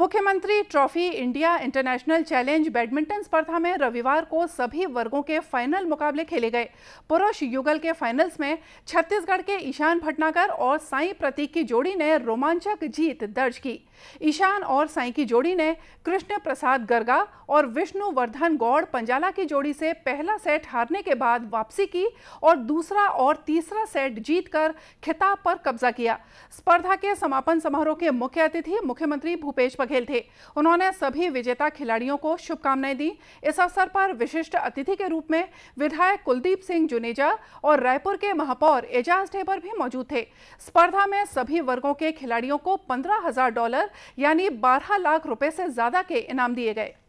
मुख्यमंत्री trophy India international challenge badminton स्पर्धा में रविवार को सभी वर्गों के फाइनल मुकाबले खेले गए पुरुष युगल के फाइनल्स में छत्तीसगढ़ के ईशान भटनागर और साई प्रतीक की जोड़ी ने रोमांचक जीत दर्ज की ईशान और साई की जोड़ी ने कृष्ण प्रसाद गर्गा और विष्णुवर्धन गौड़ पंजाला की जोड़ी से पहला सेट हारने के बाद वापसी की और दूसरा और तीसरा सेट जीतकर खिताब पर कब्जा किया स्पर्धा के समापन समारोह के मुख्य अतिथि मुख्यमंत्री भूपेश बघेल थे उन्होंने सभी विजेता खिलाड़ियों को शुभकामनाएं दी इस अवसर पर विशिष्ट अतिथि के रूप में विधायक कुलदीप सिंह जुनेजा और रायपुर के महापौर एजाज ढेबर भी मौजूद थे स्पर्धा में सभी वर्गो के खिलाड़ियों को पंद्रह हजार डॉलर यानी बारह लाख रुपए से ज्यादा के इनाम दिए गए